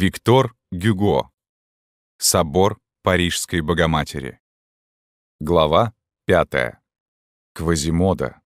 Виктор Гюго. Собор Парижской Богоматери. Глава 5. Квазимода.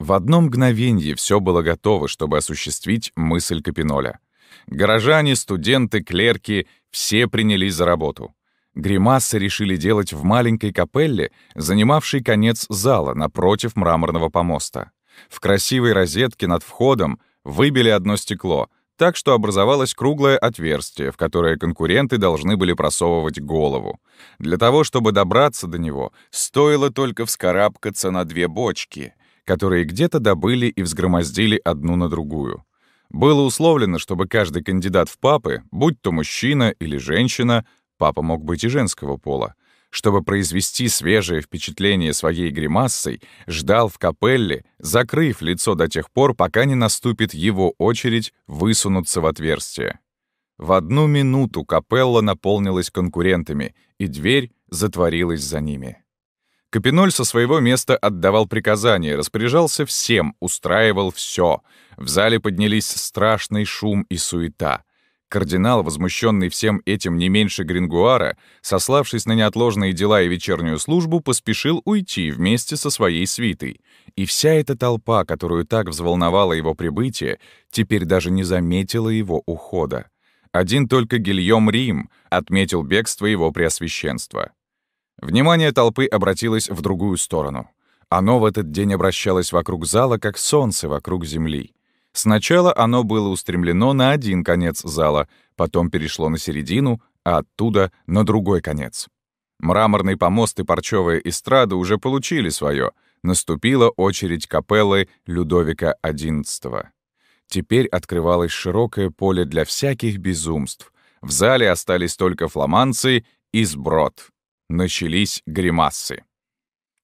В одно мгновенье все было готово, чтобы осуществить мысль Капиноля. Горожане, студенты, клерки — все принялись за работу. Гримасы решили делать в маленькой капелле, занимавшей конец зала напротив мраморного помоста. В красивой розетке над входом — выбили одно стекло, так что образовалось круглое отверстие, в которое конкуренты должны были просовывать голову. Для того, чтобы добраться до него, стоило только вскарабкаться на две бочки, которые где-то добыли и взгромоздили одну на другую. Было условлено, чтобы каждый кандидат в папы, будь то мужчина или женщина, папа мог быть и женского пола, чтобы произвести свежее впечатление своей гримассой, ждал в капелле, закрыв лицо до тех пор, пока не наступит его очередь высунуться в отверстие. В одну минуту капелла наполнилась конкурентами, и дверь затворилась за ними. Капиноль со своего места отдавал приказания, распоряжался всем, устраивал все. В зале поднялись страшный шум и суета — Кардинал, возмущенный всем этим не меньше Грингуара, сославшись на неотложные дела и вечернюю службу, поспешил уйти вместе со своей свитой. И вся эта толпа, которую так взволновало его прибытие, теперь даже не заметила его ухода. Один только Гильем Рим отметил бегство его преосвященства. Внимание толпы обратилось в другую сторону. Оно в этот день обращалось вокруг зала, как солнце вокруг земли. Сначала оно было устремлено на один конец зала, потом перешло на середину, а оттуда — на другой конец. Мраморный помост и парчевая эстрада уже получили свое. Наступила очередь капеллы Людовика XI. Теперь открывалось широкое поле для всяких безумств. В зале остались только фламанцы и сброд. Начались гримасы.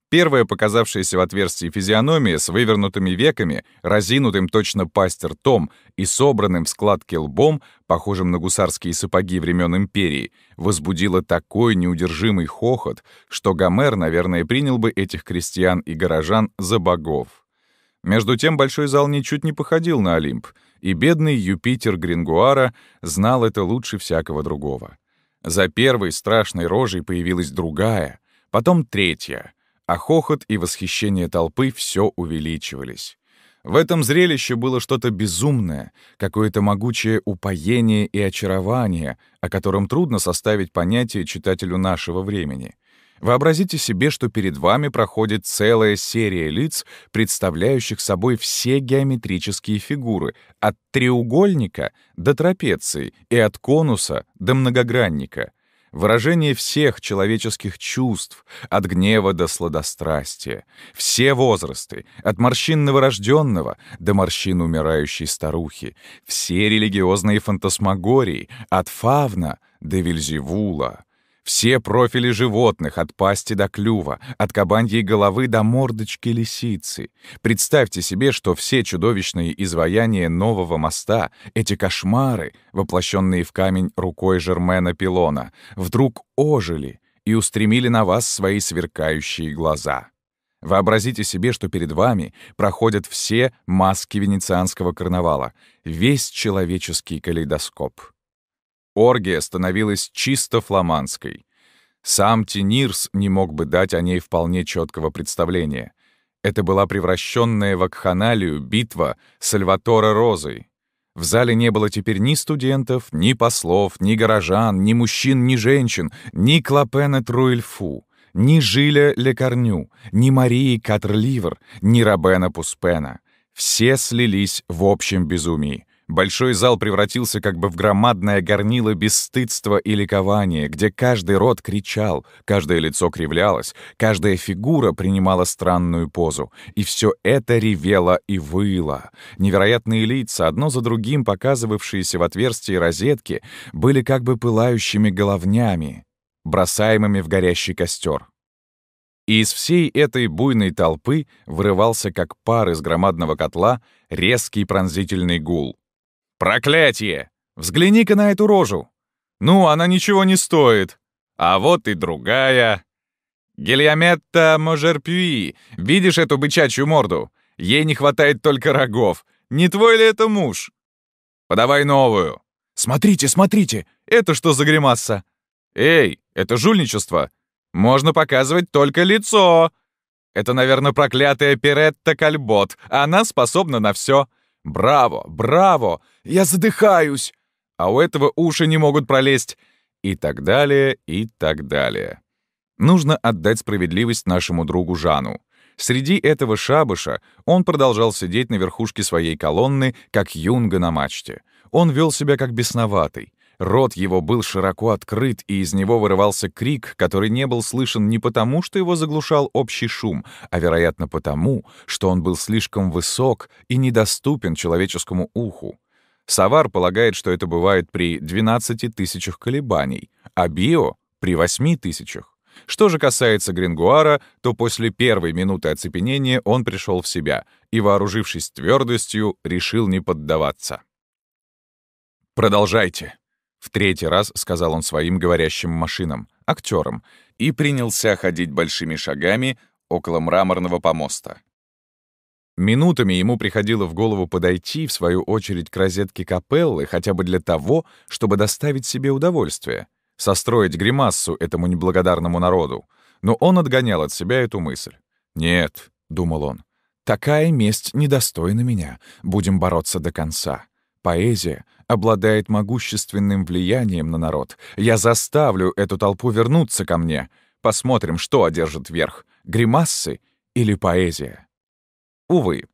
Первая, показавшаяся в отверстии физиономия с вывернутыми веками, разинутым точно пасть Том и собранным в складке лбом, похожим на гусарские сапоги времен империи, возбудила такой неудержимый хохот, что Гомер, наверное, принял бы этих крестьян и горожан за богов. Между тем большой зал ничуть не походил на Олимп, и бедный Юпитер Грингуара знал это лучше всякого другого. За первой страшной рожей появилась другая, потом третья — а хохот и восхищение толпы все увеличивались. В этом зрелище было что-то безумное, какое-то могучее упоение и очарование, о котором трудно составить понятие читателю нашего времени. Вообразите себе, что перед вами проходит целая серия лиц, представляющих собой все геометрические фигуры, от треугольника до трапеции и от конуса до многогранника выражение всех человеческих чувств, от гнева до сладострастия, все возрасты, от морщин новорожденного до морщин умирающей старухи, все религиозные фантасмагории, от фавна до Вильзевула. Все профили животных, от пасти до клюва, от кабаньей головы до мордочки лисицы. Представьте себе, что все чудовищные изваяния нового моста, эти кошмары, воплощенные в камень рукой Жермена Пилона, вдруг ожили и устремили на вас свои сверкающие глаза. Вообразите себе, что перед вами проходят все маски венецианского карнавала, весь человеческий калейдоскоп оргия становилась чисто фламандской. Сам Тинирс не мог бы дать о ней вполне четкого представления. Это была превращенная в акханалию битва Сальватора Розой. В зале не было теперь ни студентов, ни послов, ни горожан, ни мужчин, ни женщин, ни Клопена Труэльфу, ни Жиля Лекарню, ни Марии Катрливер, ни Робена Пуспена. Все слились в общем безумии. Большой зал превратился как бы в громадное горнило бесстыдства и ликования, где каждый рот кричал, каждое лицо кривлялось, каждая фигура принимала странную позу. И все это ревело и выло. Невероятные лица, одно за другим показывавшиеся в отверстии розетки, были как бы пылающими головнями, бросаемыми в горящий костер. И из всей этой буйной толпы вырывался, как пар из громадного котла, резкий пронзительный гул — «Проклятие! Взгляни-ка на эту рожу! Ну, она ничего не стоит! А вот и другая!» Гелиометта Можерпюи! Видишь эту бычачью морду? Ей не хватает только рогов. Не твой ли это муж? Подавай новую!» «Смотрите, смотрите! Это что за гримаса?» «Эй, это жульничество! Можно показывать только лицо!» «Это, наверное, проклятая Перетта Кальбот. Она способна на все. Браво! Браво! Я задыхаюсь! А у этого уши не могут пролезть! И так далее, и так далее. Нужно отдать справедливость нашему другу Жану. Среди этого шабыша он продолжал сидеть на верхушке своей колонны, как юнга на мачте. Он вел себя как бесноватый. Рот его был широко открыт, и из него вырывался крик, который не был слышен не потому, что его заглушал общий шум, а, вероятно, потому, что он был слишком высок и недоступен человеческому уху. Савар полагает, что это бывает при 12 тысячах колебаний, а Био — при 8 тысячах. Что же касается Грингуара, то после первой минуты оцепенения он пришел в себя и, вооружившись твердостью, решил не поддаваться. «Продолжайте», в третий раз сказал он своим говорящим машинам, актерам, и принялся ходить большими шагами около мраморного помоста. Минутами ему приходило в голову подойти, в свою очередь, к розетке капеллы хотя бы для того, чтобы доставить себе удовольствие, состроить гримассу этому неблагодарному народу. Но он отгонял от себя эту мысль. «Нет», — думал он, — «такая месть недостойна меня. Будем бороться до конца». Поэзия обладает могущественным влиянием на народ. Я заставлю эту толпу вернуться ко мне. Посмотрим, что одержит верх — гримассы или поэзия. Увы,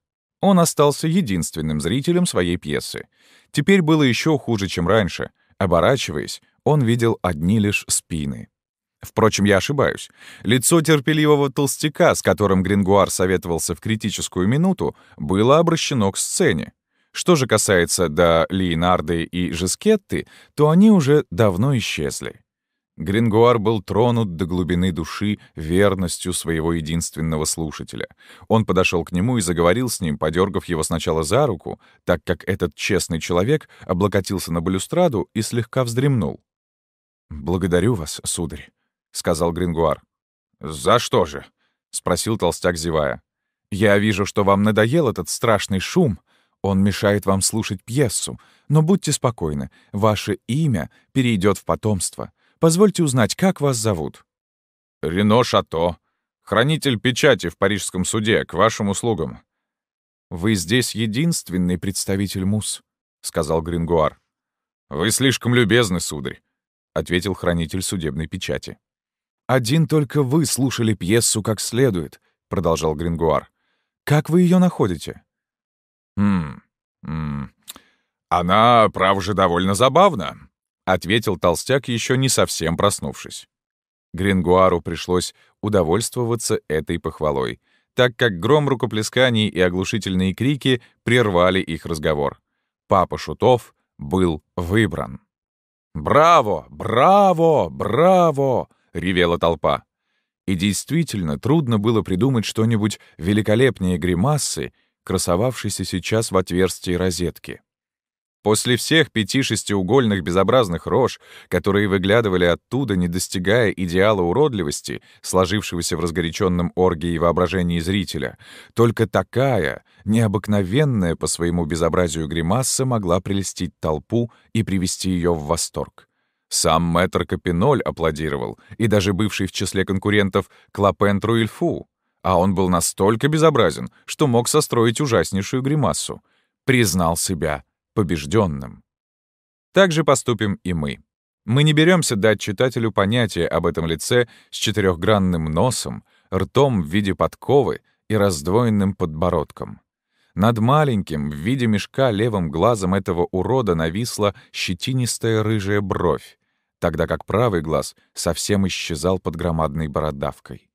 он остался единственным зрителем своей пьесы. Теперь было еще хуже, чем раньше. Оборачиваясь, он видел одни лишь спины. Впрочем, я ошибаюсь. Лицо терпеливого толстяка, с которым Грингуар советовался в критическую минуту, было обращено к сцене. Что же касается до Леонарды и Жескетты, то они уже давно исчезли. Грингуар был тронут до глубины души верностью своего единственного слушателя. Он подошел к нему и заговорил с ним, подергав его сначала за руку, так как этот честный человек облокотился на балюстраду и слегка вздремнул. «Благодарю вас, сударь», — сказал Грингуар. «За что же?» — спросил толстяк, зевая. «Я вижу, что вам надоел этот страшный шум», он мешает вам слушать пьесу, но будьте спокойны, ваше имя перейдет в потомство. Позвольте узнать, как вас зовут?» «Рено Шато, хранитель печати в парижском суде, к вашим услугам». «Вы здесь единственный представитель мус», — сказал Грингуар. «Вы слишком любезны, сударь», — ответил хранитель судебной печати. «Один только вы слушали пьесу как следует», — продолжал Грингуар. «Как вы ее находите?» «Хм... М она, прав же, довольно забавна», — ответил толстяк, еще не совсем проснувшись. Грингуару пришлось удовольствоваться этой похвалой, так как гром рукоплесканий и оглушительные крики прервали их разговор. Папа Шутов был выбран. «Браво! Браво! Браво!» — ревела толпа. И действительно, трудно было придумать что-нибудь великолепнее гримасы, красовавшийся сейчас в отверстии розетки. После всех пяти шестиугольных безобразных рож, которые выглядывали оттуда, не достигая идеала уродливости, сложившегося в разгоряченном оргии воображении зрителя, только такая, необыкновенная по своему безобразию гримаса могла прелестить толпу и привести ее в восторг. Сам мэтр Капиноль аплодировал, и даже бывший в числе конкурентов Клопен Труильфу, а он был настолько безобразен, что мог состроить ужаснейшую гримасу, признал себя побежденным. Так же поступим и мы. Мы не беремся дать читателю понятие об этом лице с четырехгранным носом, ртом в виде подковы и раздвоенным подбородком. Над маленьким, в виде мешка левым глазом этого урода нависла щетинистая рыжая бровь, тогда как правый глаз совсем исчезал под громадной бородавкой.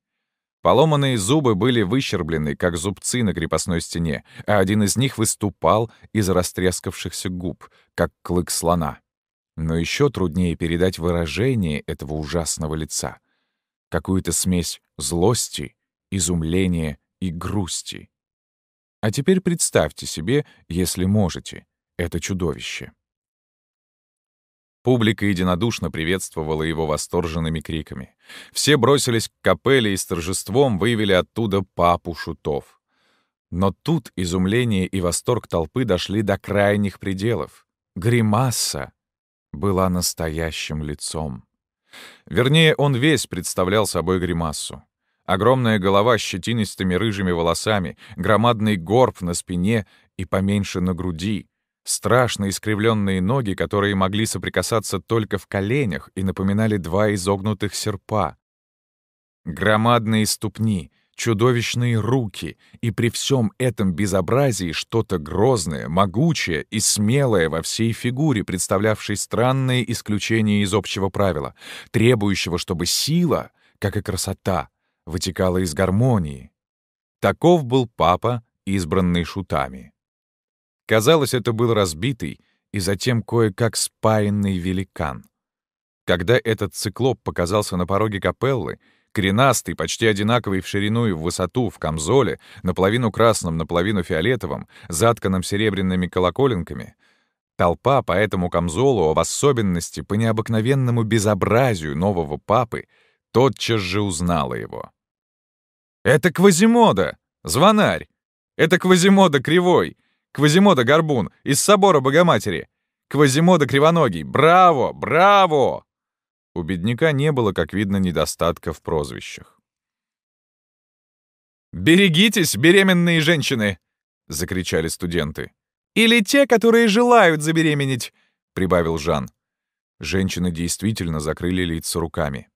Поломанные зубы были выщерблены, как зубцы на крепостной стене, а один из них выступал из растрескавшихся губ, как клык слона. Но еще труднее передать выражение этого ужасного лица. Какую-то смесь злости, изумления и грусти. А теперь представьте себе, если можете, это чудовище. Публика единодушно приветствовала его восторженными криками. Все бросились к капелле и с торжеством вывели оттуда папу шутов. Но тут изумление и восторг толпы дошли до крайних пределов. Гримаса была настоящим лицом. Вернее, он весь представлял собой гримасу. Огромная голова с щетинистыми рыжими волосами, громадный горб на спине и поменьше на груди — страшно искривленные ноги, которые могли соприкасаться только в коленях и напоминали два изогнутых серпа. Громадные ступни, чудовищные руки, и при всем этом безобразии что-то грозное, могучее и смелое во всей фигуре, представлявшей странное исключение из общего правила, требующего, чтобы сила, как и красота, вытекала из гармонии. Таков был папа, избранный шутами. Казалось, это был разбитый и затем кое-как спаянный великан. Когда этот циклоп показался на пороге капеллы, кренастый, почти одинаковый в ширину и в высоту, в камзоле, наполовину красном, наполовину фиолетовом, затканном серебряными колоколенками, толпа по этому камзолу, а в особенности по необыкновенному безобразию нового папы, тотчас же узнала его. «Это Квазимода! Звонарь! Это Квазимода Кривой! Квазимода Горбун из собора Богоматери! Квазимода Кривоногий! Браво! Браво!» У бедняка не было, как видно, недостатка в прозвищах. «Берегитесь, беременные женщины!» — закричали студенты. «Или те, которые желают забеременеть!» — прибавил Жан. Женщины действительно закрыли лица руками.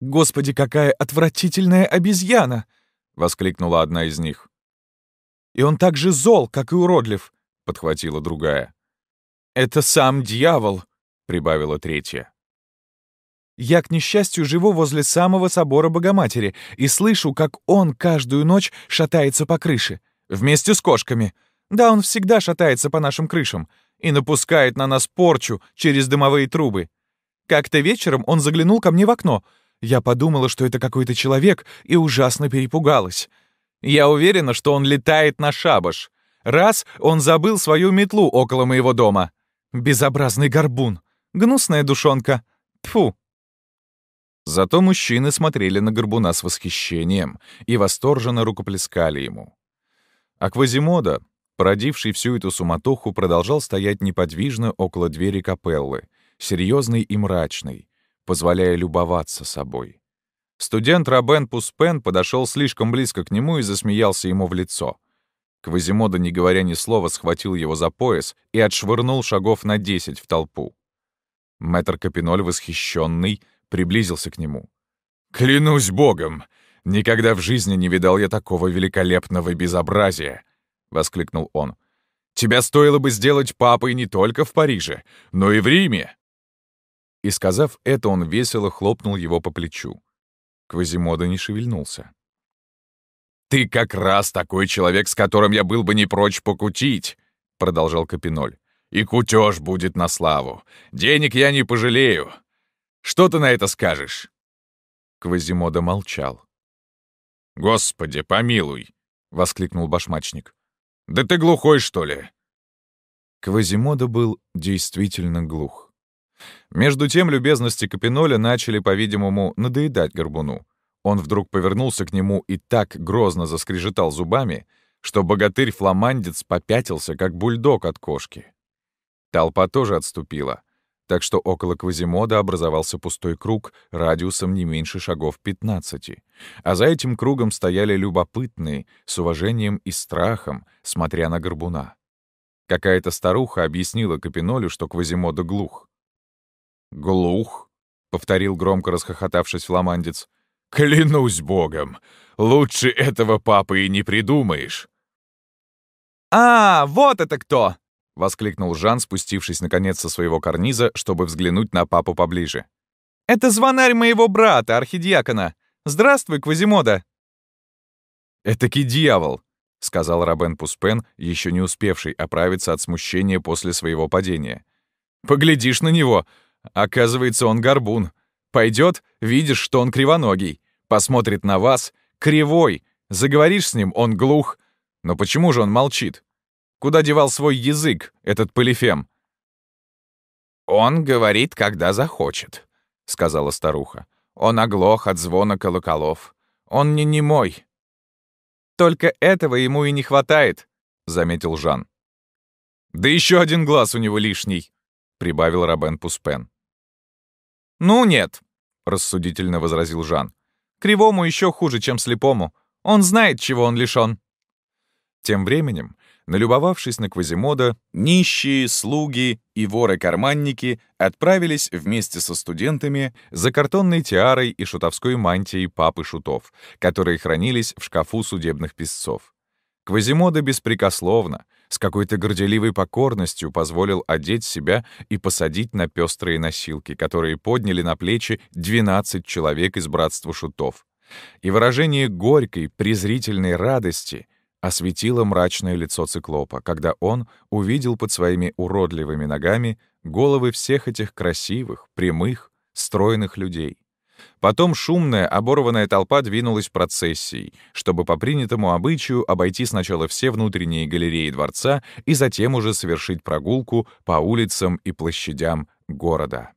«Господи, какая отвратительная обезьяна!» — воскликнула одна из них. И он так же зол, как и уродлив», — подхватила другая. «Это сам дьявол», — прибавила третья. Я, к несчастью, живу возле самого собора Богоматери и слышу, как он каждую ночь шатается по крыше. Вместе с кошками. Да, он всегда шатается по нашим крышам и напускает на нас порчу через дымовые трубы. Как-то вечером он заглянул ко мне в окно. Я подумала, что это какой-то человек, и ужасно перепугалась. Я уверена, что он летает на шабаш. Раз он забыл свою метлу около моего дома. Безобразный горбун. Гнусная душонка. Тьфу. Зато мужчины смотрели на горбуна с восхищением и восторженно рукоплескали ему. Аквазимода, Квазимода, породивший всю эту суматоху, продолжал стоять неподвижно около двери капеллы, серьезный и мрачный, позволяя любоваться собой. Студент Робен Пуспен подошел слишком близко к нему и засмеялся ему в лицо. Квазимода, не говоря ни слова, схватил его за пояс и отшвырнул шагов на десять в толпу. Мэтр Капиноль, восхищенный, приблизился к нему. «Клянусь богом! Никогда в жизни не видал я такого великолепного безобразия!» — воскликнул он. «Тебя стоило бы сделать папой не только в Париже, но и в Риме!» И сказав это, он весело хлопнул его по плечу. Квазимода не шевельнулся. «Ты как раз такой человек, с которым я был бы не прочь покутить», — продолжал Капиноль. «И кутеж будет на славу. Денег я не пожалею. Что ты на это скажешь?» Квазимода молчал. «Господи, помилуй!» — воскликнул башмачник. «Да ты глухой, что ли?» Квазимода был действительно глух. Между тем любезности Капиноля начали, по-видимому, надоедать горбуну. Он вдруг повернулся к нему и так грозно заскрежетал зубами, что богатырь-фламандец попятился, как бульдог от кошки. Толпа тоже отступила, так что около Квазимода образовался пустой круг радиусом не меньше шагов 15, а за этим кругом стояли любопытные, с уважением и страхом, смотря на горбуна. Какая-то старуха объяснила Капинолю, что Квазимода глух. «Глух?» — повторил громко расхохотавшись фламандец. «Клянусь богом! Лучше этого папы и не придумаешь!» «А, вот это кто!» — воскликнул Жан, спустившись наконец со своего карниза, чтобы взглянуть на папу поближе. «Это звонарь моего брата, архидиакона! Здравствуй, Квазимода!» «Этакий дьявол!» — сказал Робен Пуспен, еще не успевший оправиться от смущения после своего падения. «Поглядишь на него! Оказывается, он горбун. Пойдет, видишь, что он кривоногий. Посмотрит на вас, кривой. Заговоришь с ним, он глух. Но почему же он молчит? Куда девал свой язык, этот полифем? «Он говорит, когда захочет», — сказала старуха. «Он оглох от звона колоколов. Он не немой». «Только этого ему и не хватает», — заметил Жан. «Да еще один глаз у него лишний», — прибавил Робен Пуспен. «Ну нет», — рассудительно возразил Жан. «Кривому еще хуже, чем слепому. Он знает, чего он лишен». Тем временем, налюбовавшись на Квазимода, нищие, слуги и воры-карманники отправились вместе со студентами за картонной тиарой и шутовской мантией папы шутов, которые хранились в шкафу судебных писцов. Квазимода беспрекословно — с какой-то горделивой покорностью позволил одеть себя и посадить на пестрые носилки, которые подняли на плечи 12 человек из братства шутов. И выражение горькой, презрительной радости осветило мрачное лицо циклопа, когда он увидел под своими уродливыми ногами головы всех этих красивых, прямых, стройных людей. Потом шумная, оборванная толпа двинулась процессией, чтобы по принятому обычаю обойти сначала все внутренние галереи дворца и затем уже совершить прогулку по улицам и площадям города.